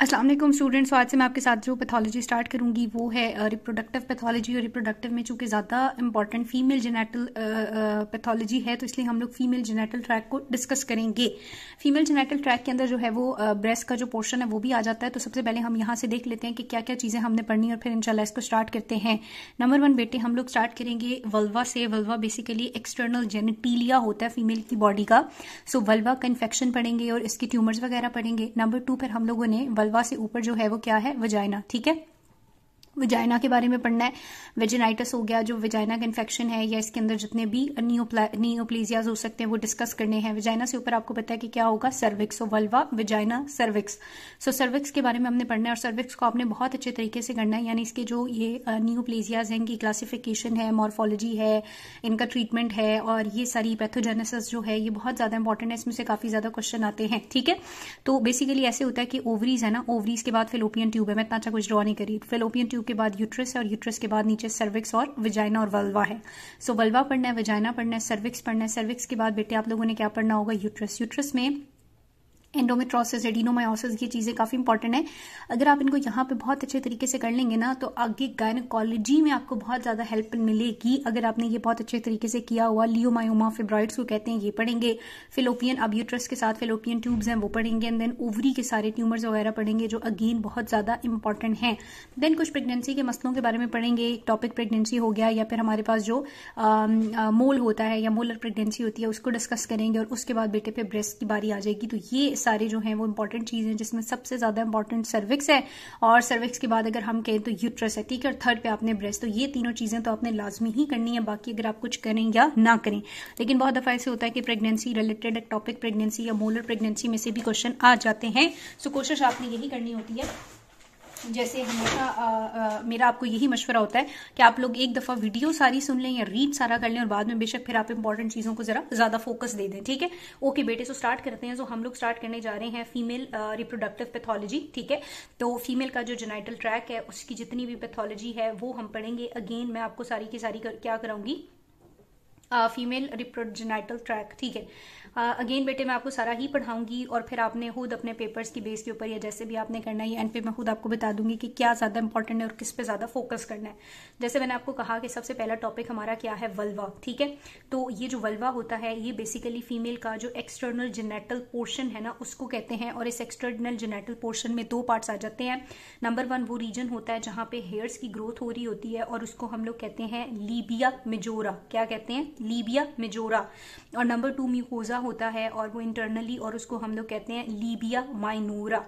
Aslam students आज से मैं आपके साथ जो पैथोलॉजी स्टार्ट करूंगी वो है रिप्रोडक्टिव पैथोलॉजी और रिप्रोडक्टिव में चूंकि ज़्यादा इंपॉर्टेंट फीमेल जेनेटल पैथोलॉजी है तो इसलिए हम लोग फीमेल जेनेटल ट्रैक को डिस्कस करेंगे फीमेल जेनेटल ट्रैक के अंदर जो है वो ब्रेस्ट का जो पोर्शन है वो भी आ जाता है तो सबसे पहले हम यहाँ से देख लेते हैं कि क्या क्या चीज़ें हमने पढ़नी और फिर इनशाला इसको स्टार्ट करते हैं नंबर वन बेटे हम लोग स्टार्ट करेंगे वल्वा से वल्वा बेसिकली एक्सटर्नल जेनेटीलिया होता है फीमेल की बॉडी का सो वल्वा का इन्फेक्शन पढ़ेंगे और इसके ट्यूमर्स वगैरह पढ़ेंगे नंबर टू पर हम लोगों ने वल्वा से ऊपर जो है वो क्या है वजाइना ठीक है विजाइना के बारे में पढ़ना है वेजिनाइटिस हो गया जो विजाइना का इन्फेक्शन है या इसके अंदर जितने भी न्यूप्लीजियाज हो सकते हैं वो डिस्कस करने हैं विजाइना से ऊपर आपको पता है कि क्या होगा cervix vulva vagina cervix so cervix के बारे में हमने पढ़ना है और सर्विक्स को आपने बहुत अच्छे तरीके से करना है यानी इसके जो ये न्यूप्लेजियाज हैं इनकी क्लासिफिकेशन है मॉर्फोलॉजी है इनका ट्रीटमेंट है और ये सारी पैथोजेनेसिस जो है ये बहुत ज़्यादा इंपॉर्टेंट है इसमें से काफ़ी ज़्यादा क्वेश्चन आते हैं ठीक है तो बेसिकली ऐसे होता है कि ओवरीज है ना ओवरीज के बाद फिलोपियन ट्यूब है मैं इतना अच्छा कुछ ड्रॉ नहीं करी फिलोपियन ट्यूब के बाद यूट्रस है और यूट्रस के बाद नीचे सर्विक्स और विजाइना और वल्वा है सो so, वल्वा पढ़ना है विजाइना पढ़ना है सर्विक्स पढ़ना है सर्विक्स के बाद बेटे आप लोगों ने क्या पढ़ना होगा यूट्रस यूट्रस में एंडोमेट्रोसिस एडिनोमायोसिस ये चीज़ें काफ़ी इंपॉर्टेंट है अगर आप इनको यहाँ पे बहुत अच्छे तरीके से कर लेंगे ना तो आगे गायनकोलॉजी में आपको बहुत ज़्यादा हेल्प मिलेगी अगर आपने ये बहुत अच्छे तरीके से किया हुआ लियोमायोमा फेब्रॉइड्स को कहते हैं ये पढ़ेंगे फिलोपियन अब्यूट्रस के साथ फिलोपियन ट्यूब्स हैं वो पढ़ेंगे एंड देन ओवरी के सारे ट्यूमर्स वगैरह पढ़ेंगे जो अगेन बहुत ज़्यादा इंपॉर्टेंट हैं देन कुछ प्रेगनेंसी के मसलों के बारे में पढ़ेंगे एक टॉपिक प्रेगनेंसी हो गया या फिर हमारे पास जो मोल होता है या मोलर प्रेगनेंसी होती है उसको डिस्कस करेंगे और उसके बाद बेटे पे ब्रेस्ट की बारी आ जाएगी तो ये सारी जो हैं वो इंपॉर्टेंट चीज़ें हैं जिसमें सबसे ज़्यादा इंपॉर्टेंट सर्विक्स है और सर्विक्स के बाद अगर हम कहें तो यूट्रस है ठीक है और थर्ड पे आपने ब्रेस्ट तो ये तीनों चीज़ें तो आपने लाजमी ही करनी है बाकी अगर आप कुछ करें या ना करें लेकिन बहुत दफ़ा ऐसे होता है कि प्रेगनेंसी रिलेटेड टॉपिक प्रेगनेंसी या मोलर प्रेगनेंसी में से भी क्वेश्चन आ जाते हैं सो कोशिश आपने यही करनी होती है जैसे हमेशा मेरा आपको यही मशवरा होता है कि आप लोग एक दफ़ा वीडियो सारी सुन लें या रीड सारा कर लें और बाद में बेशक फिर आप इंपॉर्टेंट चीज़ों को ज़रा ज़्यादा फोकस दे दें ठीक है ओके बेटे सो स्टार्ट करते हैं सो हम लोग स्टार्ट करने जा रहे हैं फीमेल रिप्रोडक्टिव पैथोलॉजी ठीक है तो फीमेल का जो जेनाइटल ट्रैक है उसकी जितनी भी पैथोलॉजी है वो हम पढ़ेंगे अगेन मैं आपको सारी की सारी कर, क्या कराऊंगी फीमेल रिप्रोजेनाइटल ट्रैक ठीक है अगेन uh, बेटे मैं आपको सारा ही पढ़ाऊंगी और फिर आपने खुद अपने पेपर्स की बेस के ऊपर या जैसे भी आपने करना है एंड पे मैं खुद आपको बता दूंगी कि क्या ज़्यादा इंपॉर्टेंट है और किस पे ज़्यादा फोकस करना है जैसे मैंने आपको कहा कि सबसे पहला टॉपिक हमारा क्या है वल्वा ठीक है तो ये जो वल्वा होता है ये बेसिकली फीमेल का जो एक्सटर्नल जेनेटल पोर्शन है ना उसको कहते हैं और इस एक्सटर्नल जेनेटल पोर्शन में दो पार्ट्स आ जाते हैं नंबर वन वो रीजन होता है जहाँ पे हेयर्स की ग्रोथ हो रही होती है और उसको हम लोग कहते हैं लीबिया मिजोरा क्या कहते हैं लीबिया मिजोरा और नंबर टू म्यूकोजा होता है और वो इंटरनली और उसको हम लोग कहते हैं लीबिया माइनोरा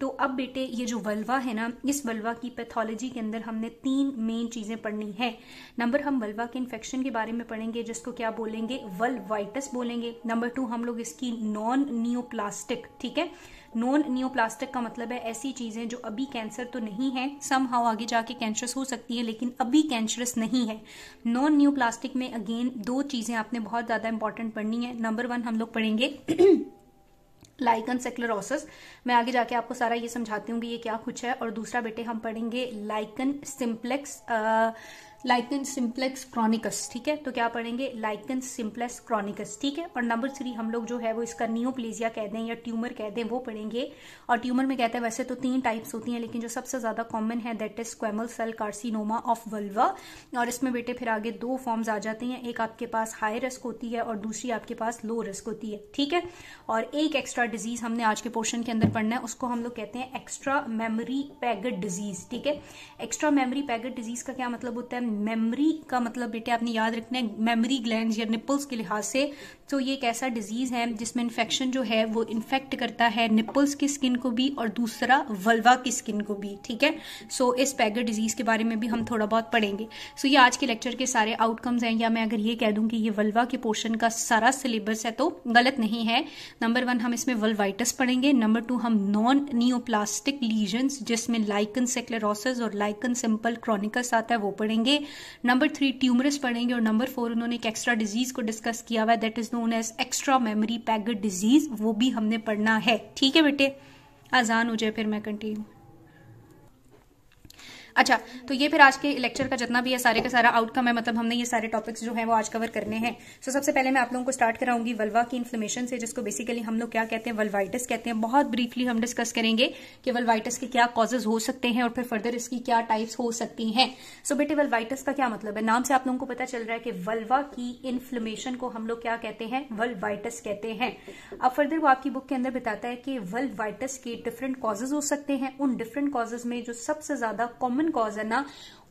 तो अब बेटे ये जो वल्वा है ना इस वल्वा की पैथोलॉजी के अंदर हमने तीन मेन चीज़ें पढ़नी है नंबर हम वल्वा के इन्फेक्शन के बारे में पढ़ेंगे जिसको क्या बोलेंगे वल्वाइटस बोलेंगे नंबर टू हम लोग इसकी नॉन नियोप्लास्टिक ठीक है नॉन नियोप्लास्टिक का मतलब है ऐसी चीज़ें जो अभी कैंसर तो नहीं है सम हाउ आगे जाके कैंसरस हो सकती है लेकिन अभी कैंसरस नहीं है नॉन न्यूप्लास्टिक में अगेन दो चीज़ें आपने बहुत ज़्यादा इंपॉर्टेंट पढ़नी है नंबर वन हम लोग पढ़ेंगे लाइगन सेक्लरोसिस मैं आगे जाके आपको सारा ये समझाती हूँ कि ये क्या कुछ है और दूसरा बेटे हम पढ़ेंगे lichen simplex lichen simplex chronicus ठीक है तो क्या पढ़ेंगे लाइकन सिंप्लेक्स क्रॉनिकस ठीक है और नंबर थ्री हम लोग जो है वो इसका न्यूप्लेजिया कह दें या ट्यूमर कह दें वो पढ़ेंगे और ट्यूमर में कहते हैं वैसे तो तीन टाइप्स होती हैं लेकिन जो सबसे ज्यादा कॉमन है that is squamous cell carcinoma of vulva और इसमें बेटे फिर आगे दो फॉर्म्स आ जाते हैं एक आपके पास हाई रिस्क होती है और दूसरी आपके पास लो रिस्क होती है ठीक है और एक एक्स्ट्रा डिजीज हमने आज के पोर्शन के अंदर पढ़ना है उसको हम लोग कहते हैं एक्स्ट्रा मेमरी पैगड डिजीज ठीक है एक्स्ट्रा मेमरी पैगड डिजीज का क्या मतलब होता है मेमरी का मतलब बेटे आपने याद रखना है मेमरी ग्लैंड या निपल्स के लिहाज से तो ये एक ऐसा डिजीज है जिसमें इन्फेक्शन जो है वो इन्फेक्ट करता है निपल्स की स्किन को भी और दूसरा वल्वा की स्किन को भी ठीक है सो so, इस पैगर डिजीज के बारे में भी हम थोड़ा बहुत पढ़ेंगे सो so, ये आज के लेक्चर के सारे आउटकम्स हैं या मैं अगर ये कह दूं कि ये वल्वा के पोर्शन का सारा सिलेबस है तो गलत नहीं है नंबर वन हम इसमें वल्वाइटस पढ़ेंगे नंबर टू हम नॉन नियोप्लास्टिक लीजन जिसमें लाइकन सेक्लेरोसिस और लाइकन सिंपल क्रॉनिकस आता है वो पढ़ेंगे नंबर थ्री ट्यूमरस पढ़ेंगे और नंबर फोर उन्होंने एक एक्स्ट्रा डिजीज को डिस्कस किया हुआ है that is known as extra mammary Paget disease वो भी हमने पढ़ना है ठीक है बेटे आजान हो जाए फिर मैं कंटिन्यू अच्छा तो ये फिर आज के लेक्चर का जितना भी है सारे का सारा आउटकम है मतलब हमने ये सारे टॉपिक्स जो है वो आज कवर करने हैं सो so, सबसे पहले मैं आप लोगों को स्टार्ट कराऊंगी वल्वा की इन्फ्लेमेशन से जिसको बेसिकली हम लोग क्या कहते हैं वल्वाइटिस कहते हैं बहुत ब्रीफली हम डिस्कस करेंगे कि वल्वाइटिस के क्या कॉजेज हो सकते हैं और फिर फर्दर इसकी क्या टाइप्स हो सकती हैं सो so, बेटे वल्वाइटिस का क्या मतलब है नाम से आप लोगों को पता चल रहा है कि वल्वा की इन्फ्लेमेशन को हम लोग क्या कहते हैं वल्वाइटिस कहते हैं अब फर्दर वो आपकी बुक के अंदर बताता है कि वल्वाइटिस के डिफरेंट कॉजेज हो सकते हैं उन डिफरेंट कॉजेज में जो सबसे ज्यादा कॉमन कॉज है ना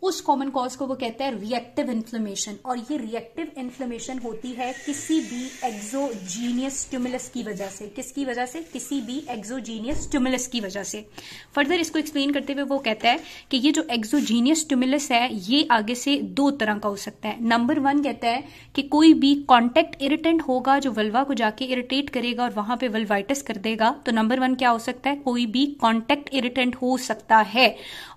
उस कॉमन कॉज को वो कहते हैं रिएक्टिव इन्फ्लेमेशन और ये रिएक्टिव इन्फ्लेमेशन होती है किसी भी एक्सोजीनियस स्टिमुलस की वजह से किसकी वजह से किसी भी एक्सोजीनियस स्टिमुलस की वजह से फर्दर इसको एक्सप्लेन करते हुए वो कहता है कि ये जो एक्सोजीनियस स्टिमुलस है ये आगे से दो तरह का हो सकता है नंबर वन कहता है कि कोई भी कॉन्टेक्ट इरिटेंट होगा जो वल्वा को जाके इरिटेट करेगा और वहां पे वल्वाइटिस कर देगा तो नंबर वन क्या हो सकता है कोई भी कॉन्टेक्ट इरिटेंट हो सकता है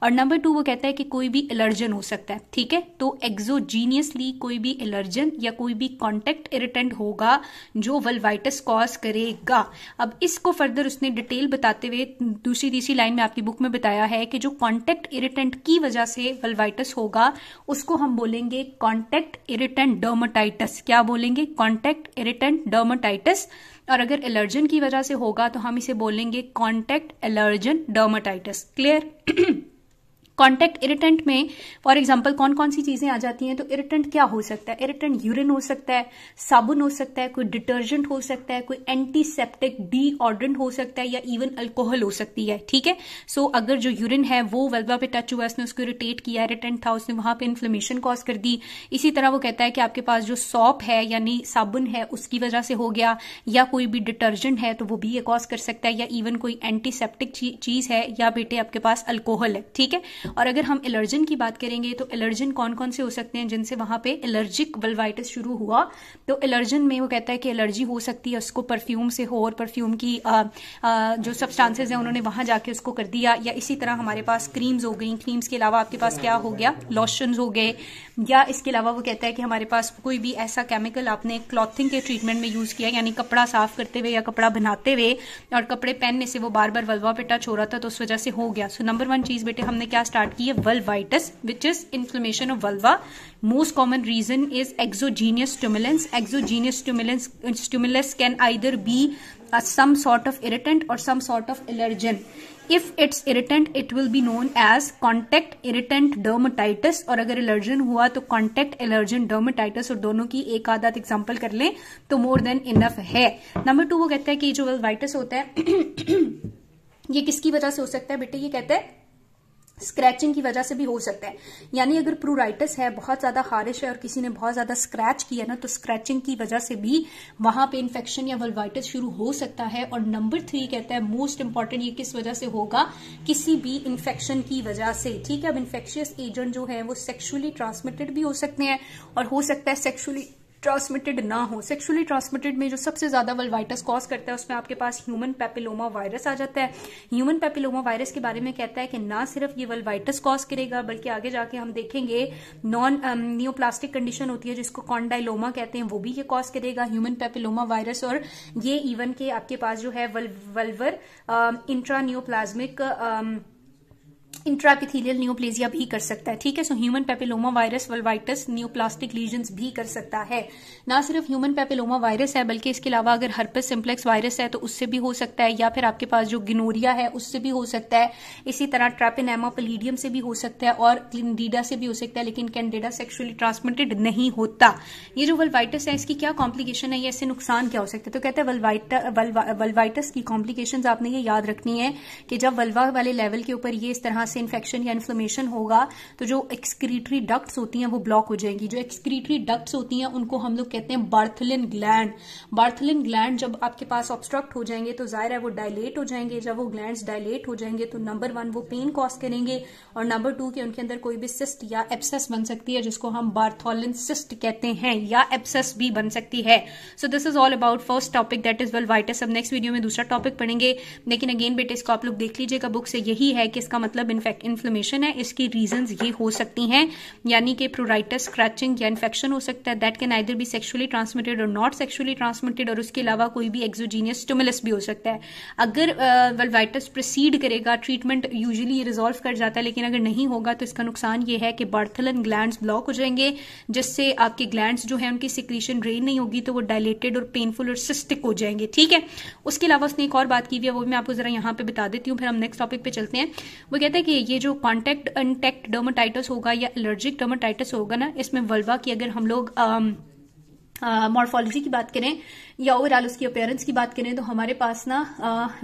और नंबर टू वो कहता है कि कोई भी एलर्जी एलर्जन हो सकता है ठीक है तो एक्जोजीनियसली कोई भी एलर्जन या कोई भी कॉन्टेक्ट इरिटेंट होगा जो वल्वाइटस कॉज करेगा अब इसको फर्दर उसने डिटेल बताते हुए दूसरी तीसरी लाइन में आपकी बुक में बताया है कि जो कॉन्टेक्ट इरिटेंट की वजह से वल्वाइटस होगा उसको हम बोलेंगे कॉन्टेक्ट इरिटेंट डर्माटाइटिस क्या बोलेंगे कॉन्टेक्ट इरिटेंट डर्माटाइटस और अगर एलर्जन की वजह से होगा तो हम इसे बोलेंगे contact allergen dermatitis clear contact irritant में फॉर एग्जाम्पल कौन कौन सी चीजें आ जाती हैं तो इरिटेंट क्या हो सकता है इरिटेंट यूरिन हो सकता है साबुन हो सकता है कोई डिटर्जेंट हो सकता है कोई एंटीसेप्टिक डीऑर्डेंट हो सकता है या इवन अल्कोहल हो सकती है ठीक है सो so, अगर जो यूरिन है वो वेल्वा पे टच हुआ उसने उसको इरिटेट किया इरिटेंट था उसने वहां पर इन्फ्लेमेशन कॉज कर दी इसी तरह वो कहता है कि आपके पास जो सॉप है यानी साबुन है उसकी वजह से हो गया या कोई भी डिटर्जेंट है तो वो भी ये कॉज कर सकता है या इवन कोई एंटीसेप्टिक चीज है या बेटे आपके पास अल्कोहल है ठीक है और अगर हम एलर्जन की बात करेंगे तो एलर्जन कौन कौन से हो सकते हैं जिनसे वहां पे एलर्जिक वलवाइटिस शुरू हुआ तो एलर्जन में वो कहता है कि एलर्जी हो सकती है उसको परफ्यूम से हो और परफ्यूम की आ, आ, जो सब्सटांसेज है उन्होंने वहां जाके उसको कर दिया या इसी तरह हमारे पास क्रीम्स हो गई क्रीम्स के अलावा आपके पास क्या हो गया लोशन हो गए या इसके अलावा वो कहता है कि हमारे पास कोई भी ऐसा केमिकल आपने क्लॉथिंग के ट्रीटमेंट में यूज किया यानी कपड़ा साफ करते हुए या कपड़ा बनाते हुए और कपड़े पहनने से वो बार बार वलवा पिटा छोड़ा था तो उस वजह से हो गया सो नंबर वन चीज बेटे हमने क्या स्टार्ट की है vulvitis which is inflammation of vulva most common reason is exogenous stimulants exogenous stimulants stimulus can either be some sort of irritant और some sort of allergen If it's irritant, it will be known as contact irritant dermatitis. और अगर allergen हुआ तो contact allergen dermatitis और दोनों की एक आधात example कर लें तो more than enough है Number टू वो कहता है कि जो वेलवाइटिस होता है ये किसकी वजह से हो सकता है बेटे ये कहता है स्क्रैचिंग की वजह से भी हो सकता है यानी अगर प्रूराइटस है बहुत ज्यादा खारिश है और किसी ने बहुत ज्यादा स्क्रैच किया ना तो स्क्रैचिंग की वजह से भी वहां पे इन्फेक्शन या वलवाइटस शुरू हो सकता है और नंबर थ्री कहता है मोस्ट इंपॉर्टेंट ये किस वजह से होगा किसी भी इन्फेक्शन की वजह से ठीक है अब इन्फेक्शियस एजेंट जो है वो सेक्शुअली ट्रांसमिटेड भी हो सकते हैं और हो सकता है सेक्शुअली ट्रांसमिटेड ना हो सेक्सुअली ट्रांसमिटेड में जो सबसे ज्यादा वलवाइटस कॉज करता है उसमें आपके पास ह्यूमन पेपिलोमा वायरस आ जाता है ह्यूमन पेपिलोमा वायरस के बारे में कहता है कि ना सिर्फ ये वलवाइटस कॉज करेगा बल्कि आगे जाके हम देखेंगे नॉन न्यूप्लास्टिक कंडीशन होती है जिसको कॉन्डाइलोमा कहते हैं वो भी ये कॉज करेगा ह्यूमन पेपिलोमा वायरस और ये इवन के आपके पास जो है vulvar intra neoplasmic intraepithelial neoplasia भी कर सकता है ठीक है so human papilloma virus vulvitis neoplastic lesion भी कर सकता है ना सिर्फ ह्यूमन पेपिलोमा वायरस है बल्कि इसके अलावा अगर हर्पस सिम्प्लेक्स वायरस है तो उससे भी हो सकता है या फिर आपके पास जो गिनोरिया है उससे भी हो सकता है इसी तरह ट्रेपिनेमा पलीडियम से भी हो सकता है और क्लिनडीडा से भी हो सकता है लेकिन कैंडेडा सेक्शुअली ट्रांसमिटेड नहीं होता ये जो वल्वाइटस है इसकी क्या कॉम्प्लिकेशन है या इससे नुकसान क्या हो सकता है तो कहते हैं वल्वाइटस की कॉम्प्लिकेशन आपने ये याद रखनी है कि जब वल्वा वाले लेवल के ऊपर ये इस तरह से इन्फेक्शन या इन्फ्लेमेशन होगा तो जो एक्सक्रीटरी डक्ट्स होती हैं वो ब्लॉक हो जाएंगी जो एक्सक्रीटरी डक्ट्स होती हैं उनको हम लोग कहते हैं बर्थलिन ग्लैंड बर्थलिन ग्लैंड जब आपके पास ऑब्स्ट्रक्ट हो जाएंगे तो जाहिर है वो डायलेट हो जाएंगे जब वो ग्लैंड डायलेट हो जाएंगे तो नंबर वन वो पेन कॉज करेंगे और नंबर टू के उनके अंदर कोई भी सिस्ट या एप्सेस बन सकती है जिसको हम बार्थोलिन सिस्ट कहते हैं या एप्सेस भी बन सकती है so this is all about first topic that is vulvitis अब नेक्स्ट वीडियो में दूसरा टॉपिक पढ़ेंगे लेकिन अगेन बेटे इसको आप लोग देख लीजिएगा बुक से यही है कि इसका मतलब इन्फेक्ट इन्फ्लेमेशन है इसकी रीजंस ये हो सकती हैं यानी कि प्रोराइटस स्क्रैचिंग या इन्फेक्शन हो सकता है दैट कैन आइदर भी सेक्शुअली ट्रांसमिटेड और नॉट सेक्शुअली ट्रांसमिटेड और उसके अलावा कोई भी एक्जोजीनियस स्टोमुलस भी हो सकता है अगर वेलवाइटस प्रोसीड करेगा ट्रीटमेंट यूजली रिजोल्व कर जाता है लेकिन अगर नहीं होगा तो इसका नुकसान ये है कि बर्थलन ग्लैंड ब्लॉक हो जाएंगे जिससे आपके ग्लैंड जो है उनकी सिक्रीशन ड्रेन नहीं होगी तो वो डायलेटेड और पेनफुल और सिस्टिक हो जाएंगे ठीक है उसके अलावा उसने एक और बात की हुई है वो भी मैं आपको जरा यहाँ पे बता देती हूँ फिर हम नेक्स्ट टॉपिक पे चलते हैं वो कहते हैं कि ये जो कॉन्टेक्ट इंटेक्ट डर्माटाइटिस होगा या एलर्जिक डर्माटाइटिस होगा ना इसमें वल्वा की अगर हम लोग um, मॉर्फोलॉजी की बात करें या ओवरऑल उसकी अपेयरेंस की बात करें तो हमारे पास ना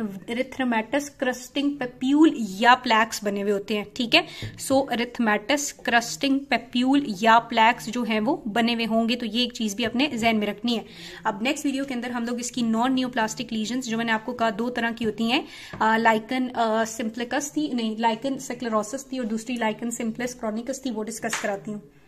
रिथ्रमेटस क्रस्टिंग पेप्यूल या प्लैक्स बने हुए होते हैं ठीक है सो रिथमेटस क्रस्टिंग पेप्यूल या प्लैक्स जो हैं वो बने हुए होंगे तो ये एक चीज भी अपने जहन में रखनी है अब नेक्स्ट वीडियो के अंदर हम लोग इसकी नॉन न्यूप्लास्टिक लीजन जो मैंने आपको कहा दो तरह की होती है लाइकन सिंप्लिकस थी नहीं लाइकन सेक्लेरोसिस थी और दूसरी लाइकन सिंप्लेस क्रॉनिकस थी वो डिस्कस कराती हूँ